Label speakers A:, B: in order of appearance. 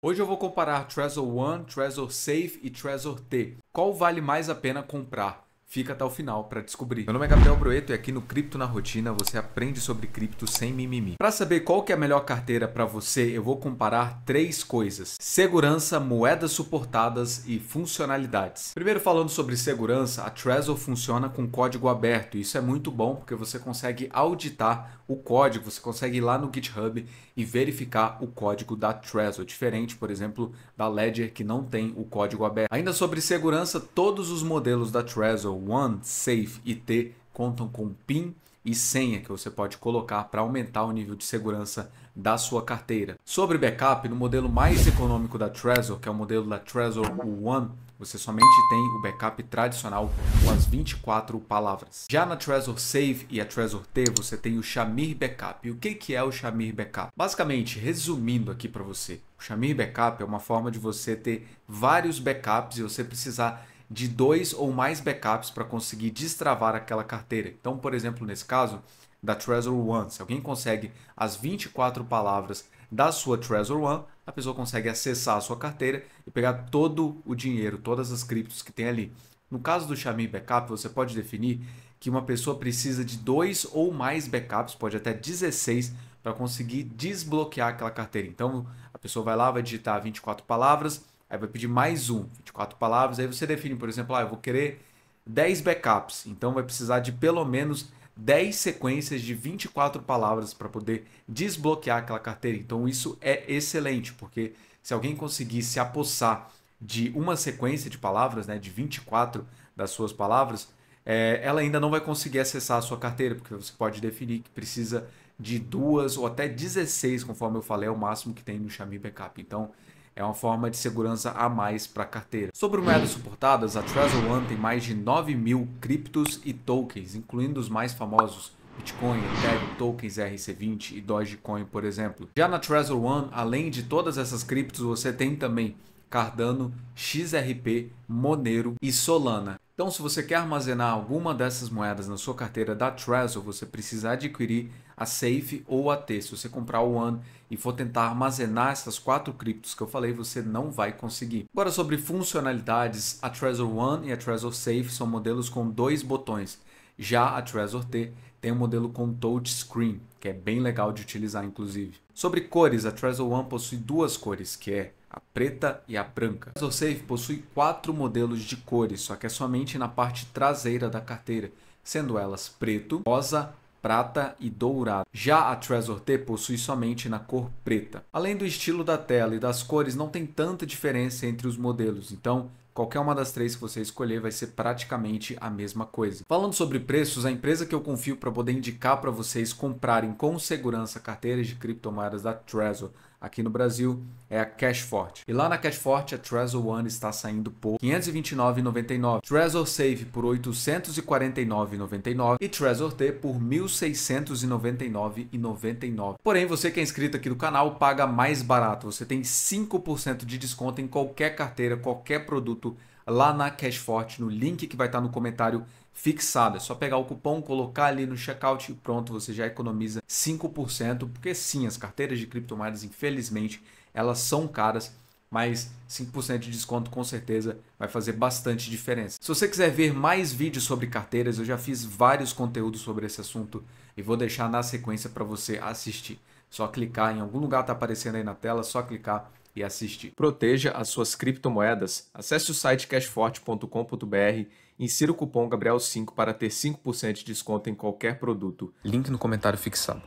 A: Hoje eu vou comparar Trezor One, Trezor Safe e Trezor T. Qual vale mais a pena comprar? Fica até o final para descobrir. Meu nome é Gabriel Broeto e aqui no Cripto na Rotina você aprende sobre cripto sem mimimi. Para saber qual que é a melhor carteira para você, eu vou comparar três coisas: segurança, moedas suportadas e funcionalidades. Primeiro falando sobre segurança, a Trezor funciona com código aberto. Isso é muito bom porque você consegue auditar o código, você consegue ir lá no GitHub e verificar o código da Trezor, diferente, por exemplo, da Ledger que não tem o código aberto. Ainda sobre segurança, todos os modelos da Trezor One, Safe e T contam com PIN e senha que você pode colocar para aumentar o nível de segurança da sua carteira. Sobre backup, no modelo mais econômico da Trezor, que é o modelo da Trezor One, você somente tem o backup tradicional com as 24 palavras. Já na Trezor Save e a Trezor T, você tem o Shamir Backup. E o que, que é o Shamir Backup? Basicamente, resumindo aqui para você, o Shamir Backup é uma forma de você ter vários backups e você precisar de dois ou mais backups para conseguir destravar aquela carteira. Então, por exemplo, nesse caso da Trezor One, se alguém consegue as 24 palavras da sua Trezor One, a pessoa consegue acessar a sua carteira e pegar todo o dinheiro, todas as criptos que tem ali. No caso do Xiaomi Backup, você pode definir que uma pessoa precisa de dois ou mais backups, pode até 16, para conseguir desbloquear aquela carteira. Então, a pessoa vai lá, vai digitar 24 palavras, Aí vai pedir mais um, 24 palavras. Aí você define, por exemplo, ah, eu vou querer 10 backups. Então vai precisar de pelo menos 10 sequências de 24 palavras para poder desbloquear aquela carteira. Então isso é excelente, porque se alguém conseguir se apossar de uma sequência de palavras, né, de 24 das suas palavras, é, ela ainda não vai conseguir acessar a sua carteira, porque você pode definir que precisa de duas ou até 16, conforme eu falei, é o máximo que tem no Xiaomi Backup. Então, é uma forma de segurança a mais para a carteira. Sobre moedas suportadas, a Trezor One tem mais de 9 mil criptos e tokens, incluindo os mais famosos, Bitcoin, Ethereum, tokens RC20 e Dogecoin, por exemplo. Já na Trezor One, além de todas essas criptos, você tem também Cardano, XRP, Monero e Solana. Então, se você quer armazenar alguma dessas moedas na sua carteira da Trezor, você precisa adquirir a Safe ou a T. Se você comprar o One e for tentar armazenar essas quatro criptos que eu falei, você não vai conseguir. Agora sobre funcionalidades, a Trezor One e a Trezor Safe são modelos com dois botões. Já a Trezor T tem um modelo com touchscreen, que é bem legal de utilizar inclusive. Sobre cores, a Trezor One possui duas cores, que é a preta e a branca. A Trezor Safe possui quatro modelos de cores, só que é somente na parte traseira da carteira, sendo elas preto, rosa, prata e dourado. Já a Trezor T possui somente na cor preta. Além do estilo da tela e das cores, não tem tanta diferença entre os modelos, então Qualquer uma das três que você escolher vai ser praticamente a mesma coisa. Falando sobre preços, a empresa que eu confio para poder indicar para vocês comprarem com segurança carteiras de criptomoedas da Trezor aqui no Brasil é a Cashfort. E lá na Cashfort a Trezor One está saindo por R$ 529,99, Trezor Save por R$ 849,99 e Trezor T por R$ 1.699,99. Porém, você que é inscrito aqui do canal paga mais barato. Você tem 5% de desconto em qualquer carteira, qualquer produto lá na Cashforte, no link que vai estar tá no comentário fixado. É só pegar o cupom, colocar ali no checkout e pronto, você já economiza 5%, porque sim, as carteiras de criptomoedas, infelizmente, elas são caras, mas 5% de desconto com certeza vai fazer bastante diferença. Se você quiser ver mais vídeos sobre carteiras, eu já fiz vários conteúdos sobre esse assunto e vou deixar na sequência para você assistir. Só clicar em algum lugar está aparecendo aí na tela, só clicar e assistir. Proteja as suas criptomoedas. Acesse o site cashforte.com.br insira o cupom Gabriel5 para ter 5% de desconto em qualquer produto. Link no comentário fixado.